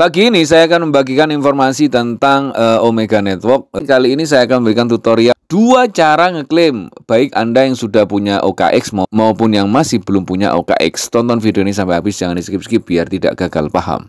Pagi ini saya akan membagikan informasi tentang uh, Omega Network. Kali ini saya akan memberikan tutorial dua cara ngeklaim baik Anda yang sudah punya OKX maupun yang masih belum punya OKX. Tonton video ini sampai habis jangan di skip-skip biar tidak gagal paham.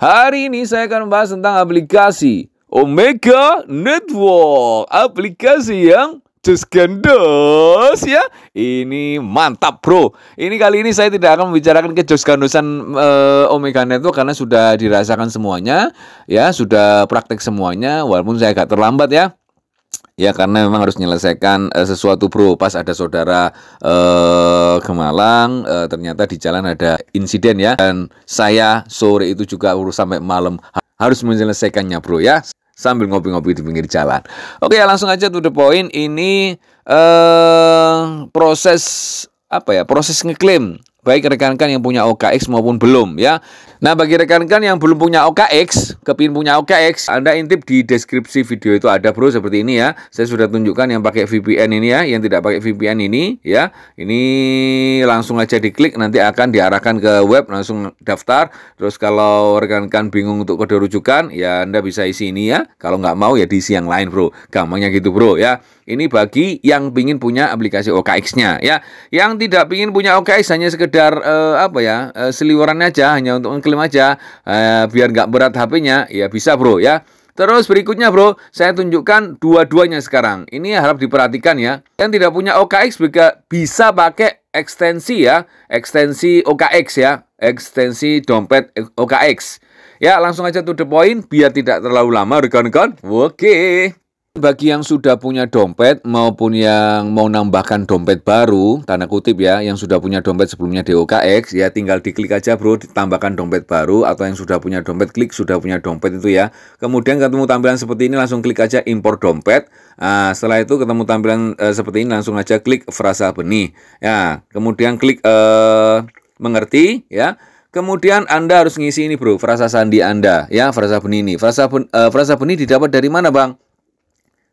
Hari ini saya akan membahas tentang aplikasi Omega Network, aplikasi yang Joskandos ya. Ini mantap, Bro. Ini kali ini saya tidak akan membicarakan ke Joskandosan uh, eh, Omega Network karena sudah dirasakan semuanya, ya, sudah praktek semuanya walaupun saya agak terlambat ya ya karena memang harus menyelesaikan uh, sesuatu bro pas ada saudara uh, eh, Gemalang uh, eh, ternyata di jalan ada insiden ya dan saya sore itu juga urus sampai malam harus menyelesaikannya bro ya sambil ngopi-ngopi di pinggir jalan oke ya langsung aja to the point ini uh, proses apa ya proses ngeklaim baik rekan-rekan yang punya OKX maupun belum ya. Nah, bagi rekan-rekan yang belum punya OKX, kepin punya OKX, Anda intip di deskripsi video itu ada bro seperti ini ya. Saya sudah tunjukkan yang pakai VPN ini ya, yang tidak pakai VPN ini ya. Ini langsung aja diklik nanti akan diarahkan ke web langsung daftar. Terus kalau rekan-rekan bingung untuk kode rujukan, ya Anda bisa isi ini ya. Kalau nggak mau ya diisi yang lain bro. Gampangnya gitu bro ya. Ini bagi yang ingin punya aplikasi OKX-nya ya. Yang tidak ingin punya OKX hanya sekedar sekedar eh, apa ya eh, seliweran aja hanya untuk mengklaim aja eh, biar nggak berat HP-nya ya bisa bro ya Terus berikutnya bro, saya tunjukkan dua-duanya sekarang. Ini harap diperhatikan ya. Yang tidak punya OKX bisa pakai ekstensi ya. Ekstensi OKX ya. Ekstensi dompet OKX. Ya langsung aja to the point biar tidak terlalu lama rekan-rekan. Oke. Okay. Bagi yang sudah punya dompet maupun yang mau nambahkan dompet baru, tanda kutip ya, yang sudah punya dompet sebelumnya DOKX, ya tinggal diklik aja bro, ditambahkan dompet baru, atau yang sudah punya dompet, klik sudah punya dompet itu ya. Kemudian ketemu tampilan seperti ini, langsung klik aja impor dompet. Nah, setelah itu ketemu tampilan e, seperti ini, langsung aja klik frasa benih. Ya, kemudian klik eh, mengerti, ya. Kemudian Anda harus ngisi ini bro, frasa sandi Anda, ya, frasa benih ini. Frasa, ben, e, frasa benih didapat dari mana bang?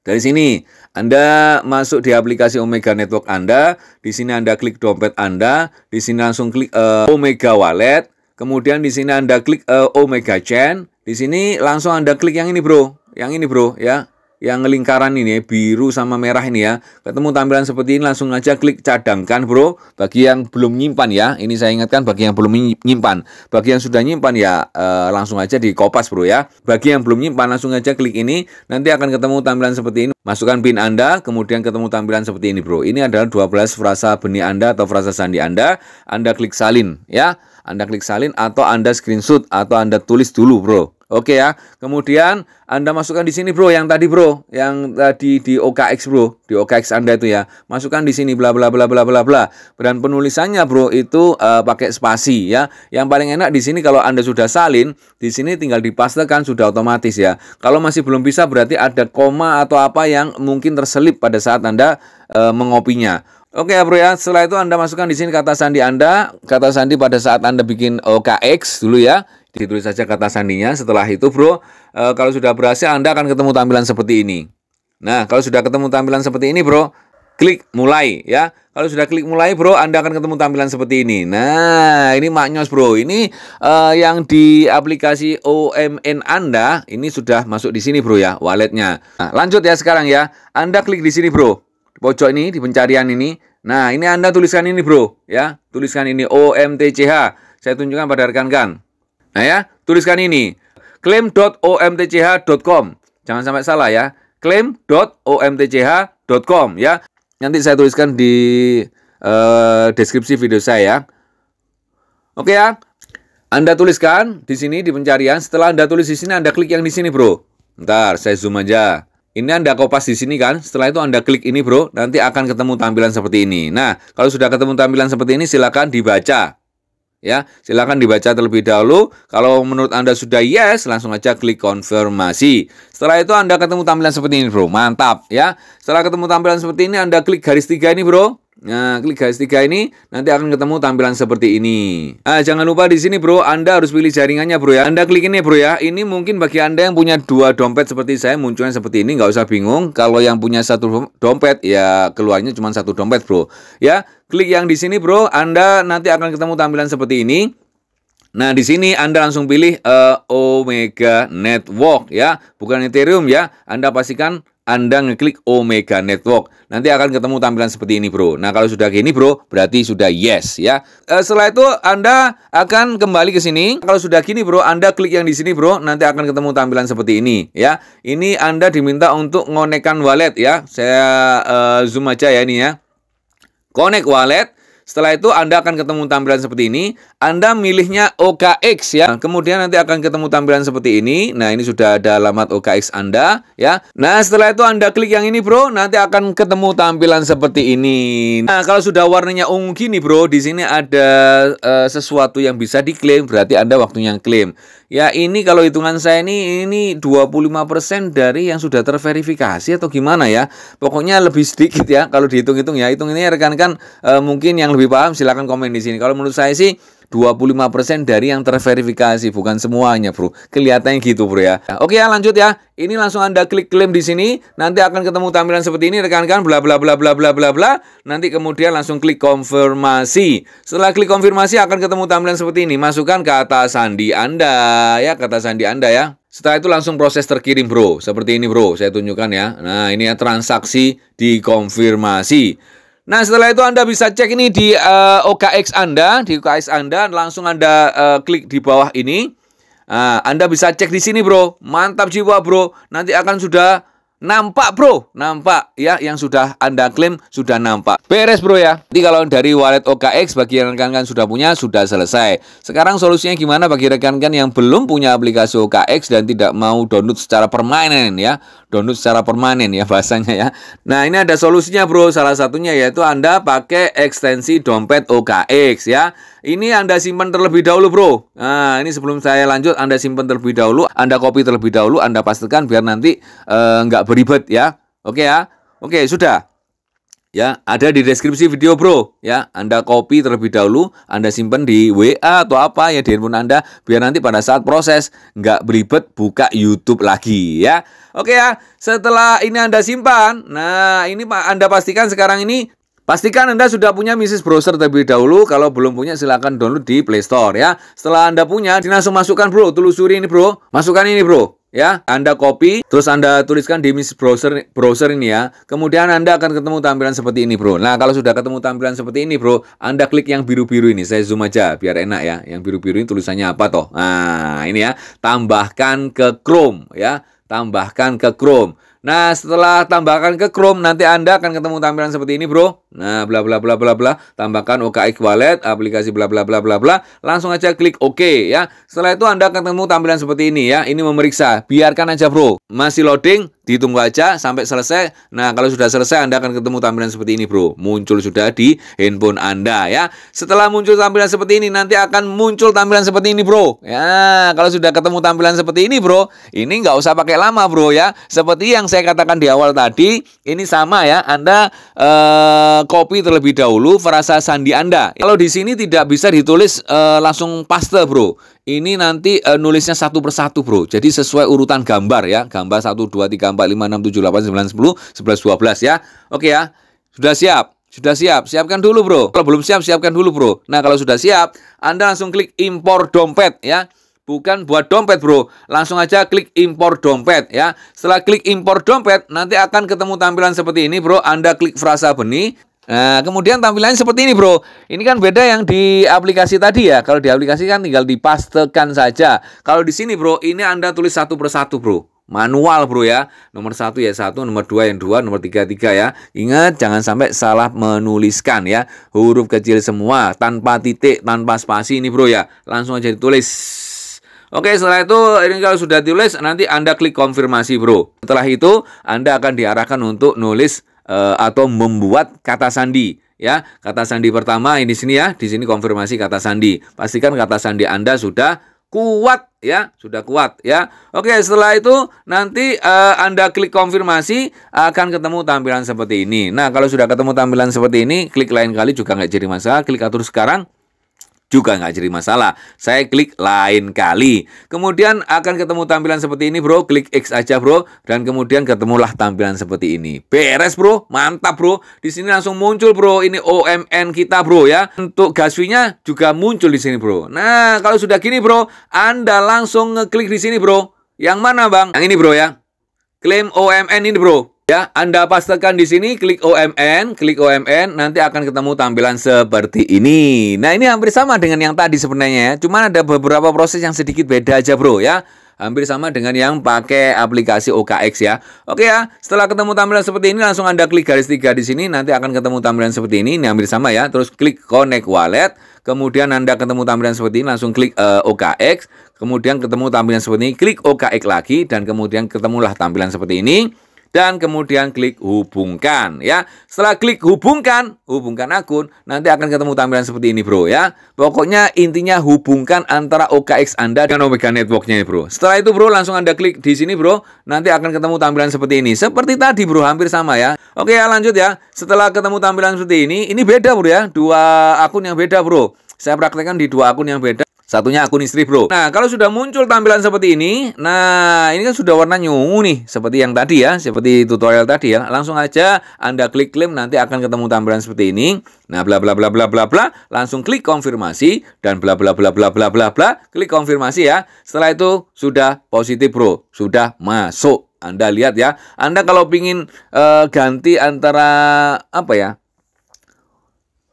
Dari sini, Anda masuk di aplikasi Omega Network Anda, di sini Anda klik dompet Anda, di sini langsung klik uh, Omega Wallet, kemudian di sini Anda klik uh, Omega Chain, di sini langsung Anda klik yang ini, Bro. Yang ini, Bro, ya yang lingkaran ini ya, biru sama merah ini ya ketemu tampilan seperti ini langsung aja klik cadangkan bro bagi yang belum nyimpan ya ini saya ingatkan bagi yang belum nyimpan bagi yang sudah nyimpan ya e, langsung aja di kopas bro ya bagi yang belum nyimpan langsung aja klik ini nanti akan ketemu tampilan seperti ini masukkan pin anda kemudian ketemu tampilan seperti ini bro ini adalah 12 frasa benih anda atau frasa sandi anda anda klik salin ya anda klik salin atau anda screenshot atau anda tulis dulu bro Oke ya. Kemudian Anda masukkan di sini bro yang tadi bro, yang tadi di OKX bro, di OKX Anda itu ya. Masukkan di sini bla bla bla bla bla bla. Dan penulisannya bro itu uh, pakai spasi ya. Yang paling enak di sini kalau Anda sudah salin, di sini tinggal dipastekan sudah otomatis ya. Kalau masih belum bisa berarti ada koma atau apa yang mungkin terselip pada saat Anda uh, mengopinya. Oke ya bro ya, setelah itu Anda masukkan di sini kata sandi Anda, kata sandi pada saat Anda bikin OKX dulu ya, ditulis saja kata sandinya. Setelah itu, bro, e, kalau sudah berhasil, Anda akan ketemu tampilan seperti ini. Nah, kalau sudah ketemu tampilan seperti ini, bro, klik mulai ya. Kalau sudah klik mulai, bro, Anda akan ketemu tampilan seperti ini. Nah, ini maknyos, bro. Ini e, yang di aplikasi OMN Anda, ini sudah masuk di sini, bro ya, walletnya. Nah, lanjut ya sekarang ya. Anda klik di sini, bro. Di pojok ini, di pencarian ini. Nah, ini Anda tuliskan ini, bro, ya. Tuliskan ini OMTCH. Saya tunjukkan pada rekan-rekan. Nah ya, tuliskan ini. klaim.omtch.com. Jangan sampai salah ya. klaim.omtch.com ya. Nanti saya tuliskan di uh, deskripsi video saya ya. Oke ya. Anda tuliskan di sini di pencarian. Setelah Anda tulis di sini, Anda klik yang di sini, Bro. Ntar saya zoom aja. Ini Anda kopas di sini kan, setelah itu Anda klik ini bro, nanti akan ketemu tampilan seperti ini. Nah, kalau sudah ketemu tampilan seperti ini, silakan dibaca. Ya, silahkan dibaca terlebih dahulu. Kalau menurut Anda sudah yes, langsung aja klik konfirmasi. Setelah itu Anda ketemu tampilan seperti ini, Bro. Mantap, ya. Setelah ketemu tampilan seperti ini, Anda klik garis tiga ini, Bro. Nah, klik guys tiga ini nanti akan ketemu tampilan seperti ini. Ah, jangan lupa di sini bro, Anda harus pilih jaringannya bro ya. Anda klik ini bro ya. Ini mungkin bagi Anda yang punya dua dompet seperti saya munculnya seperti ini, nggak usah bingung. Kalau yang punya satu dompet ya keluarnya cuma satu dompet bro. Ya, klik yang di sini bro, Anda nanti akan ketemu tampilan seperti ini. Nah, di sini Anda langsung pilih uh, Omega Network ya, bukan Ethereum ya. Anda pastikan anda ngeklik Omega Network. Nanti akan ketemu tampilan seperti ini, bro. Nah, kalau sudah gini, bro, berarti sudah yes, ya. E, setelah itu, Anda akan kembali ke sini. Kalau sudah gini, bro, Anda klik yang di sini, bro. Nanti akan ketemu tampilan seperti ini, ya. Ini Anda diminta untuk ngonekkan wallet, ya. Saya e, zoom aja ya ini, ya. Connect wallet. Setelah itu Anda akan ketemu tampilan seperti ini. Anda milihnya OKX ya. Kemudian nanti akan ketemu tampilan seperti ini. Nah, ini sudah ada alamat OKX Anda ya. Nah, setelah itu Anda klik yang ini, Bro. Nanti akan ketemu tampilan seperti ini. Nah, kalau sudah warnanya ungu gini, Bro, di sini ada uh, sesuatu yang bisa diklaim, berarti Anda waktunya klaim. Ya ini kalau hitungan saya ini ini 25% dari yang sudah terverifikasi atau gimana ya. Pokoknya lebih sedikit ya kalau dihitung-hitung ya. Hitung ini rekan-rekan e, mungkin yang lebih paham silahkan komen di sini. Kalau menurut saya sih 25% dari yang terverifikasi, bukan semuanya, Bro. Kelihatannya gitu, Bro ya. oke ya, lanjut ya. Ini langsung Anda klik klaim di sini, nanti akan ketemu tampilan seperti ini rekan-rekan bla bla bla bla bla bla bla. Nanti kemudian langsung klik konfirmasi. Setelah klik konfirmasi akan ketemu tampilan seperti ini. Masukkan kata sandi Anda ya, kata sandi Anda ya. Setelah itu langsung proses terkirim bro, seperti ini bro, saya tunjukkan ya. Nah ini ya transaksi dikonfirmasi. Nah setelah itu Anda bisa cek ini di uh, eh, OKX Anda, di OKX Anda langsung Anda uh, klik di bawah ini. Nah, Anda bisa cek di sini bro, mantap jiwa bro. Nanti akan sudah Nampak bro, nampak ya yang sudah Anda klaim sudah nampak. Beres bro ya. Jadi kalau dari wallet OKX bagi rekan-rekan sudah punya sudah selesai. Sekarang solusinya gimana bagi rekan-rekan yang belum punya aplikasi OKX dan tidak mau download secara permanen ya. Download secara permanen ya bahasanya ya. Nah, ini ada solusinya bro. Salah satunya yaitu Anda pakai ekstensi dompet OKX ya. Ini Anda simpan terlebih dahulu, Bro. Nah, ini sebelum saya lanjut, Anda simpan terlebih dahulu, Anda copy terlebih dahulu, Anda pastikan biar nanti nggak eh, nggak beribet ya. Oke ya. Oke, sudah. Ya, ada di deskripsi video, Bro. Ya, Anda copy terlebih dahulu, Anda simpan di WA atau apa ya di handphone Anda biar nanti pada saat proses nggak beribet buka YouTube lagi ya. Oke ya, setelah ini Anda simpan, nah ini Anda pastikan sekarang ini Pastikan Anda sudah punya Mrs. Browser terlebih dahulu. Kalau belum punya, silahkan download di Play Store ya. Setelah Anda punya, langsung masukkan bro, telusuri ini bro. Masukkan ini bro, ya. Anda copy, terus Anda tuliskan di Mrs. Browser, browser ini ya. Kemudian Anda akan ketemu tampilan seperti ini bro. Nah, kalau sudah ketemu tampilan seperti ini bro, Anda klik yang biru-biru ini. Saya zoom aja, biar enak ya. Yang biru-biru ini tulisannya apa toh? Nah, ini ya. Tambahkan ke Chrome ya. Tambahkan ke Chrome. Nah, setelah tambahkan ke Chrome, nanti Anda akan ketemu tampilan seperti ini, bro. Nah, bla bla bla bla bla, tambahkan OKI Wallet, aplikasi bla bla bla bla bla, langsung aja klik OK ya. Setelah itu Anda ketemu tampilan seperti ini ya. Ini memeriksa, biarkan aja, bro. Masih loading, Ditunggu aja sampai selesai. Nah, kalau sudah selesai Anda akan ketemu tampilan seperti ini, Bro. Muncul sudah di handphone Anda ya. Setelah muncul tampilan seperti ini, nanti akan muncul tampilan seperti ini, Bro. Ya, kalau sudah ketemu tampilan seperti ini, Bro, ini nggak usah pakai lama, Bro ya. Seperti yang saya katakan di awal tadi, ini sama ya. Anda eh, copy terlebih dahulu frasa sandi Anda. Kalau di sini tidak bisa ditulis eh, langsung paste, Bro. Ini nanti e, nulisnya satu persatu bro Jadi sesuai urutan gambar ya Gambar 1, 2, 3, 4, 5, 6, 7, 8, 9, 10, 11, 12 ya Oke ya Sudah siap? Sudah siap? Siapkan dulu bro Kalau belum siap, siapkan dulu bro Nah kalau sudah siap Anda langsung klik impor dompet ya Bukan buat dompet bro Langsung aja klik impor dompet ya Setelah klik impor dompet Nanti akan ketemu tampilan seperti ini bro Anda klik frasa benih Nah, kemudian tampilannya seperti ini, Bro. Ini kan beda yang di aplikasi tadi ya. Kalau di aplikasi kan tinggal dipastekan saja. Kalau di sini, Bro, ini Anda tulis satu persatu, Bro. Manual, Bro ya. Nomor satu ya satu, nomor dua yang dua, nomor tiga tiga ya. Ingat jangan sampai salah menuliskan ya. Huruf kecil semua, tanpa titik, tanpa spasi ini, Bro ya. Langsung aja ditulis. Oke, setelah itu ini kalau sudah ditulis nanti Anda klik konfirmasi, Bro. Setelah itu Anda akan diarahkan untuk nulis Eh, atau membuat kata sandi ya kata sandi pertama ini sini ya di sini konfirmasi kata sandi pastikan kata sandi anda sudah kuat ya sudah kuat ya oke setelah itu nanti uh, anda klik konfirmasi akan ketemu tampilan seperti ini nah kalau sudah ketemu tampilan seperti ini klik lain kali juga nggak jadi masalah klik atur sekarang juga nggak jadi masalah. Saya klik lain kali. Kemudian akan ketemu tampilan seperti ini bro, klik X aja bro, dan kemudian ketemulah tampilan seperti ini. Beres bro, mantap bro. Di sini langsung muncul bro, ini OMN kita bro ya. Untuk gasvinya juga muncul di sini bro. Nah kalau sudah gini bro, Anda langsung ngeklik di sini bro. Yang mana bang? Yang ini bro ya. Klaim OMN ini bro. Ya, Anda pastekan di sini, klik OMN, klik OMN, nanti akan ketemu tampilan seperti ini. Nah, ini hampir sama dengan yang tadi sebenarnya ya, Cuma ada beberapa proses yang sedikit beda aja bro ya. Hampir sama dengan yang pakai aplikasi OKX ya. Oke ya, setelah ketemu tampilan seperti ini, langsung Anda klik garis tiga di sini, nanti akan ketemu tampilan seperti ini, ini hampir sama ya. Terus klik connect wallet, kemudian Anda ketemu tampilan seperti ini, langsung klik uh, eh, OKX, kemudian ketemu tampilan seperti ini, klik OKX lagi, dan kemudian ketemulah tampilan seperti ini dan kemudian klik hubungkan ya. Setelah klik hubungkan, hubungkan akun, nanti akan ketemu tampilan seperti ini bro ya. Pokoknya intinya hubungkan antara OKX Anda dan Omega Networknya ya bro. Setelah itu bro langsung Anda klik di sini bro, nanti akan ketemu tampilan seperti ini. Seperti tadi bro, hampir sama ya. Oke ya lanjut ya. Setelah ketemu tampilan seperti ini, ini beda bro ya. Dua akun yang beda bro. Saya praktekkan di dua akun yang beda. Satunya akun istri bro. Nah kalau sudah muncul tampilan seperti ini, nah ini kan sudah warna nyungu nih, seperti yang tadi ya, seperti tutorial tadi ya. Langsung aja Anda klik klaim nanti akan ketemu tampilan seperti ini. Nah bla bla bla bla bla bla, langsung klik konfirmasi dan bla bla bla bla bla bla bla, klik konfirmasi ya. Setelah itu sudah positif bro, sudah masuk. Anda lihat ya, Anda kalau ingin uh, ganti antara apa ya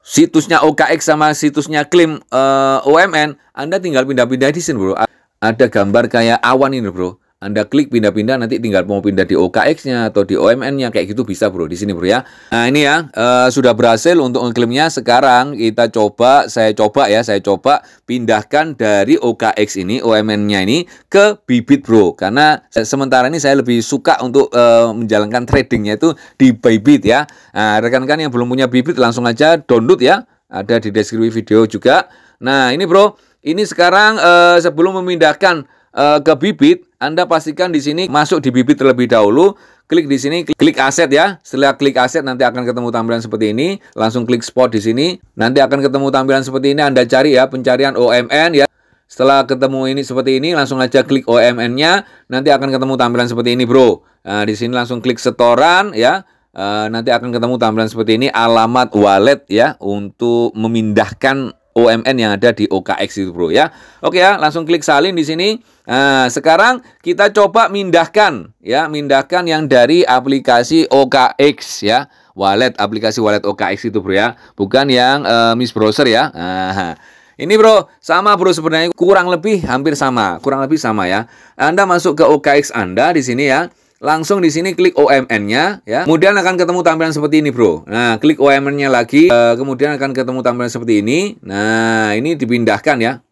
situsnya OKX sama situsnya klaim uh, eh, OMN, Anda tinggal pindah-pindah di sini, Bro. Ada gambar kayak awan ini, Bro. Anda klik pindah-pindah nanti tinggal mau pindah di OKX-nya atau di OMN-nya kayak gitu bisa bro di sini bro ya. Nah ini ya uh, sudah berhasil untuk ngeklaimnya sekarang kita coba saya coba ya saya coba pindahkan dari OKX ini OMN-nya ini ke Bibit bro karena sementara ini saya lebih suka untuk uh, menjalankan tradingnya itu di Bybit ya. rekan nah, rekan-rekan yang belum punya Bibit langsung aja download ya ada di deskripsi video juga. Nah ini bro ini sekarang uh, sebelum memindahkan uh, ke Bibit anda pastikan di sini masuk di bibit terlebih dahulu. Klik di sini, klik aset ya. Setelah klik aset nanti akan ketemu tampilan seperti ini. Langsung klik spot di sini. Nanti akan ketemu tampilan seperti ini. Anda cari ya pencarian OMN ya. Setelah ketemu ini seperti ini, langsung aja klik OMN-nya. Nanti akan ketemu tampilan seperti ini, bro. Nah, di sini langsung klik setoran ya. E, nanti akan ketemu tampilan seperti ini, alamat wallet ya, untuk memindahkan OMN yang ada di OKX itu bro ya. Oke ya, langsung klik salin di sini. Nah, sekarang kita coba mindahkan ya, mindahkan yang dari aplikasi OKX ya. Wallet aplikasi wallet OKX itu bro ya, bukan yang uh, Miss Browser ya. Nah, ini bro, sama bro sebenarnya kurang lebih hampir sama, kurang lebih sama ya. Anda masuk ke OKX Anda di sini ya langsung di sini klik OMN-nya ya. Kemudian akan ketemu tampilan seperti ini, Bro. Nah, klik OMN-nya lagi, e, kemudian akan ketemu tampilan seperti ini. Nah, ini dipindahkan ya.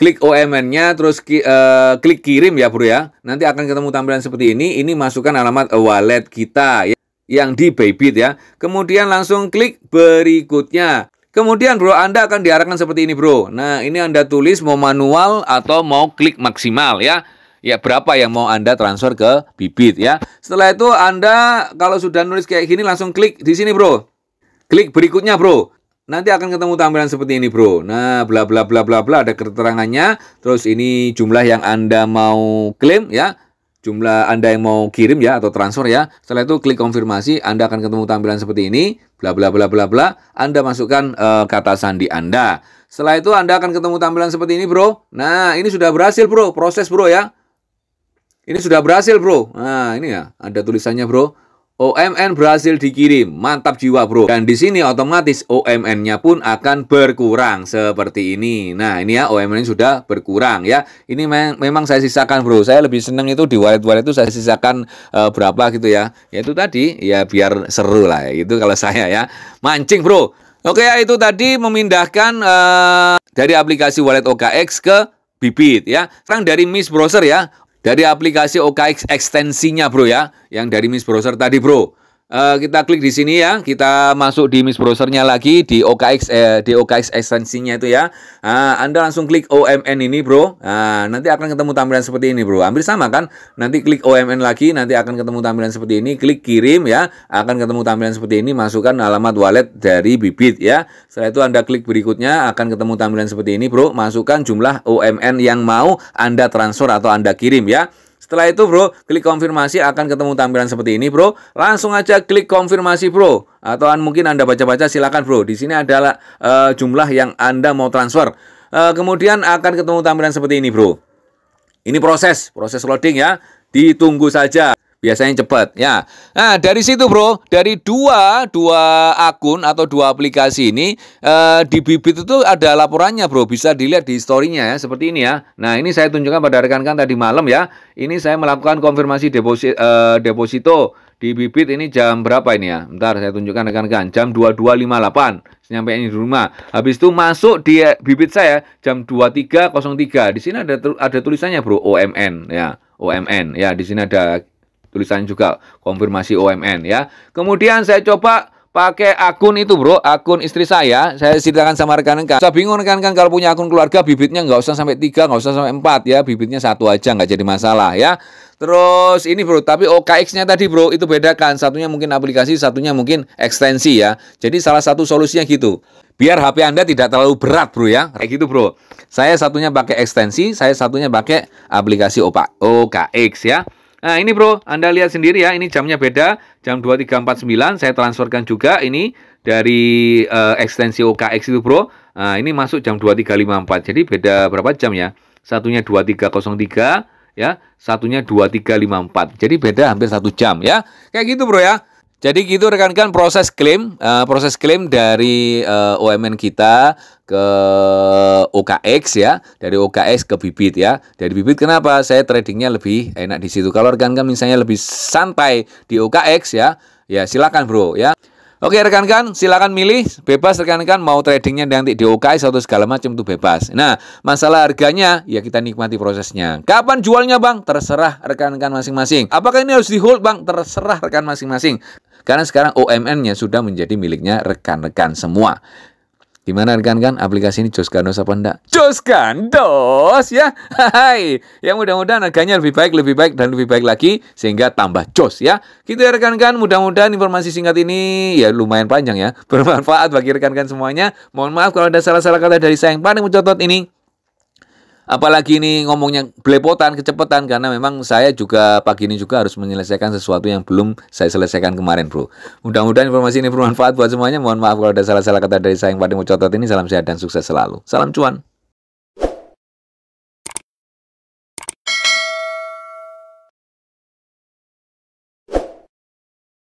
Klik OMN-nya terus ki, e, klik kirim ya, Bro ya. Nanti akan ketemu tampilan seperti ini. Ini masukkan alamat eh, wallet kita ya yang di Bybit ya. Kemudian langsung klik berikutnya. Kemudian bro, Anda akan diarahkan seperti ini bro. Nah, ini Anda tulis mau manual atau mau klik maksimal ya ya berapa yang mau Anda transfer ke bibit ya. Setelah itu Anda kalau sudah nulis kayak gini langsung klik di sini, Bro. Klik berikutnya, Bro. Nanti akan ketemu tampilan seperti ini, Bro. Nah, bla bla bla bla bla ada keterangannya. Terus ini jumlah yang Anda mau klaim ya jumlah Anda yang mau kirim ya atau transfer ya. Setelah itu klik konfirmasi, Anda akan ketemu tampilan seperti ini, bla bla bla bla bla. Anda masukkan uh, kata sandi Anda. Setelah itu Anda akan ketemu tampilan seperti ini, Bro. Nah, ini sudah berhasil, Bro. Proses, Bro ya. Ini sudah berhasil, bro. Nah, ini ya, ada tulisannya, bro. OMN berhasil dikirim, mantap jiwa bro. Dan di sini otomatis OMN-nya pun akan berkurang seperti ini. Nah ini ya OMN sudah berkurang ya. Ini me memang saya sisakan bro. Saya lebih seneng itu di wallet-wallet itu saya sisakan e, berapa gitu ya. Ya itu tadi ya biar seru lah ya. Itu kalau saya ya mancing bro. Oke ya itu tadi memindahkan e, dari aplikasi wallet OKX ke Bibit ya. Sekarang dari Miss Browser ya. Dari aplikasi OKX ekstensinya bro ya, yang dari Miss Browser tadi bro. Eh, kita klik di sini ya. Kita masuk di Miss browsernya lagi di OKX eh, di OKX esensinya itu ya. Nah, Anda langsung klik OMN ini, Bro. Nah, nanti akan ketemu tampilan seperti ini, Bro. Hampir sama kan? Nanti klik OMN lagi, nanti akan ketemu tampilan seperti ini. Klik kirim ya, akan ketemu tampilan seperti ini. Masukkan alamat wallet dari Bibit ya. Setelah itu Anda klik berikutnya akan ketemu tampilan seperti ini, Bro. Masukkan jumlah OMN yang mau Anda transfer atau Anda kirim ya. Setelah itu bro, klik konfirmasi akan ketemu tampilan seperti ini bro. Langsung aja klik konfirmasi bro. Atau mungkin Anda baca-baca silakan bro. Di sini adalah eh, uh, jumlah yang Anda mau transfer. Uh, kemudian akan ketemu tampilan seperti ini bro. Ini proses, proses loading ya. Ditunggu saja biasanya cepat ya. Nah, dari situ bro, dari dua dua akun atau dua aplikasi ini eh, di Bibit itu ada laporannya bro, bisa dilihat di historinya ya seperti ini ya. Nah, ini saya tunjukkan pada rekan-rekan tadi malam ya. Ini saya melakukan konfirmasi deposit eh, deposito di bibit ini jam berapa ini ya? Bentar saya tunjukkan rekan-rekan. Jam 22.58 sampai ini di rumah. Habis itu masuk di eh, bibit saya jam 23.03. Di sini ada ada tulisannya, Bro, OMN ya. OMN ya, di sini ada Tulisan juga konfirmasi OMN ya. Kemudian saya coba pakai akun itu bro, akun istri saya, saya ceritakan sama rekan-rekan. Saya bingung rekan-rekan kalau punya akun keluarga bibitnya nggak usah sampai tiga, nggak usah sampai empat ya, bibitnya satu aja nggak jadi masalah ya. Terus ini bro, tapi OKX-nya tadi bro itu bedakan, satunya mungkin aplikasi, satunya mungkin ekstensi ya. Jadi salah satu solusinya gitu. Biar HP Anda tidak terlalu berat bro ya, kayak gitu bro. Saya satunya pakai ekstensi, saya satunya pakai aplikasi OKX ya. Nah ini bro, Anda lihat sendiri ya, ini jamnya beda, jam 2349, saya transferkan juga ini dari uh, ekstensi OKX itu bro, nah, ini masuk jam 2354, jadi beda berapa jam ya? Satunya 2303, ya, satunya 2354, jadi beda hampir satu jam ya, kayak gitu bro ya. Jadi gitu rekan-rekan proses klaim, uh, proses klaim dari uh, eh, OMN kita ke OKX ya, dari OKX ke bibit ya. Dari bibit kenapa? Saya tradingnya lebih enak di situ. Kalau rekan-rekan misalnya lebih santai di OKX ya, ya silakan bro ya. Oke rekan-rekan, silakan milih bebas rekan-rekan mau tradingnya nanti di OKX atau segala macam itu bebas. Nah, masalah harganya ya kita nikmati prosesnya. Kapan jualnya Bang? Terserah rekan-rekan masing-masing. Apakah ini harus di hold Bang? Terserah rekan masing-masing. Karena sekarang OMN-nya sudah menjadi miliknya rekan-rekan semua. Gimana rekan kan aplikasi ini jos gandos apa enggak? Jos gandos ya. Hai. Yang mudah-mudahan harganya lebih baik, lebih baik dan lebih baik lagi sehingga tambah jos ya. Gitu ya rekan kan mudah-mudahan informasi singkat ini ya lumayan panjang ya. Bermanfaat bagi rekan-rekan semuanya. Mohon maaf kalau ada salah-salah kata dari saya yang paling mencotot ini. Apalagi ini ngomongnya belepotan, kecepatan karena memang saya juga pagi ini juga harus menyelesaikan sesuatu yang belum saya selesaikan kemarin, Bro. Mudah-mudahan informasi ini bermanfaat buat semuanya. Mohon maaf kalau ada salah-salah kata dari saya yang paling mau catat ini. Salam sehat dan sukses selalu. Salam cuan.